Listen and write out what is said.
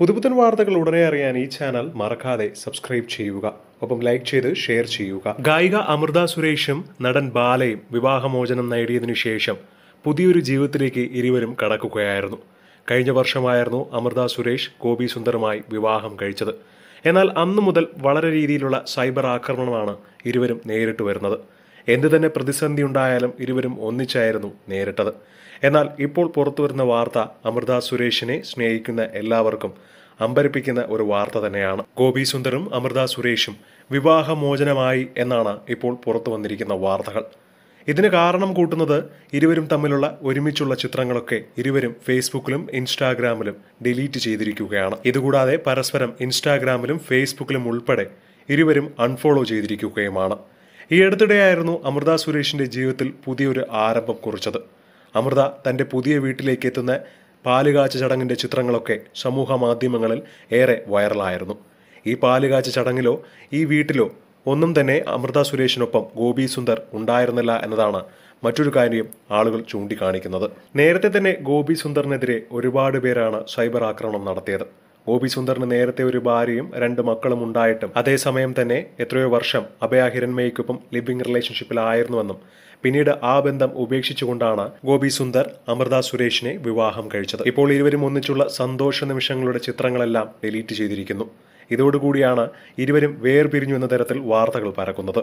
പുതുപുത്തൻ വാർത്തകൾ ഉടനെ അറിയാൻ ഈ ചാനൽ മറക്കാതെ സബ്സ്ക്രൈബ് ചെയ്യുക ഒപ്പം ലൈക്ക് ചെയ്ത് ഷെയർ ചെയ്യുക ഗായിക അമൃത സുരേഷും നടൻ ബാലയും വിവാഹമോചനം നേടിയതിനു ശേഷം പുതിയൊരു ജീവിതത്തിലേക്ക് ഇരുവരും കടക്കുകയായിരുന്നു കഴിഞ്ഞ വർഷമായിരുന്നു അമൃത സുരേഷ് ഗോപി സുന്ദറുമായി വിവാഹം കഴിച്ചത് എന്നാൽ അന്നു മുതൽ വളരെ രീതിയിലുള്ള സൈബർ ആക്രമണമാണ് ഇരുവരും നേരിട്ട് വരുന്നത് എന്തു തന്നെ പ്രതിസന്ധി ഉണ്ടായാലും ഇരുവരും ഒന്നിച്ചായിരുന്നു നേരിട്ടത് എന്നാൽ ഇപ്പോൾ പുറത്തുവരുന്ന വാർത്ത അമൃത സുരേഷിനെ സ്നേഹിക്കുന്ന എല്ലാവർക്കും അമ്പരിപ്പിക്കുന്ന ഒരു വാർത്ത തന്നെയാണ് ഗോപി സുന്ദറും അമൃത സുരേഷും വിവാഹമോചനമായി എന്നാണ് ഇപ്പോൾ പുറത്തു വന്നിരിക്കുന്ന വാർത്തകൾ ഇതിന് കാരണം കൂട്ടുന്നത് ഇരുവരും തമ്മിലുള്ള ഒരുമിച്ചുള്ള ചിത്രങ്ങളൊക്കെ ഇരുവരും ഫേസ്ബുക്കിലും ഇൻസ്റ്റാഗ്രാമിലും ഡിലീറ്റ് ചെയ്തിരിക്കുകയാണ് ഇതുകൂടാതെ പരസ്പരം ഇൻസ്റ്റാഗ്രാമിലും ഫേസ്ബുക്കിലും ഉൾപ്പെടെ ഇരുവരും അൺഫോളോ ചെയ്തിരിക്കുകയുമാണ് ഈ അടുത്തിടെയായിരുന്നു അമൃത സുരേഷിൻ്റെ ജീവിതത്തിൽ പുതിയൊരു ആരംഭം കുറിച്ചത് അമൃത തൻ്റെ പുതിയ വീട്ടിലേക്ക് എത്തുന്ന പാലുകാച്ച ചടങ്ങിൻ്റെ ചിത്രങ്ങളൊക്കെ സമൂഹ മാധ്യമങ്ങളിൽ ഏറെ വൈറലായിരുന്നു ഈ പാലുകാച്ച ചടങ്ങിലോ ഈ വീട്ടിലോ ഒന്നും തന്നെ അമൃത സുരേഷിനൊപ്പം ഗോപി സുന്ദർ ഉണ്ടായിരുന്നില്ല എന്നതാണ് മറ്റൊരു കാര്യം ആളുകൾ ചൂണ്ടിക്കാണിക്കുന്നത് നേരത്തെ തന്നെ ഗോപി സുന്ദറിനെതിരെ ഒരുപാട് പേരാണ് സൈബർ ആക്രമണം നടത്തിയത് ഗോപി സുന്ദറിന് നേരത്തെ ഒരു ഭാര്യയും രണ്ട് മക്കളും ഉണ്ടായിട്ടും അതേസമയം തന്നെ എത്രയോ വർഷം അഭയ ഹിരൺമയ്ക്കൊപ്പം ലിവിംഗ് റിലേഷൻഷിപ്പിലായിരുന്നുവെന്നും പിന്നീട് ആ ബന്ധം ഉപേക്ഷിച്ചുകൊണ്ടാണ് ഗോപി സുന്ദർ അമൃത സുരേഷിനെ വിവാഹം കഴിച്ചത് ഇപ്പോൾ ഇരുവരും ഒന്നിച്ചുള്ള സന്തോഷ നിമിഷങ്ങളുടെ ചിത്രങ്ങളെല്ലാം ഡിലീറ്റ് ചെയ്തിരിക്കുന്നു ഇതോടുകൂടിയാണ് ഇരുവരും വേർപിരിഞ്ഞു എന്ന തരത്തിൽ വാർത്തകൾ പരക്കുന്നത്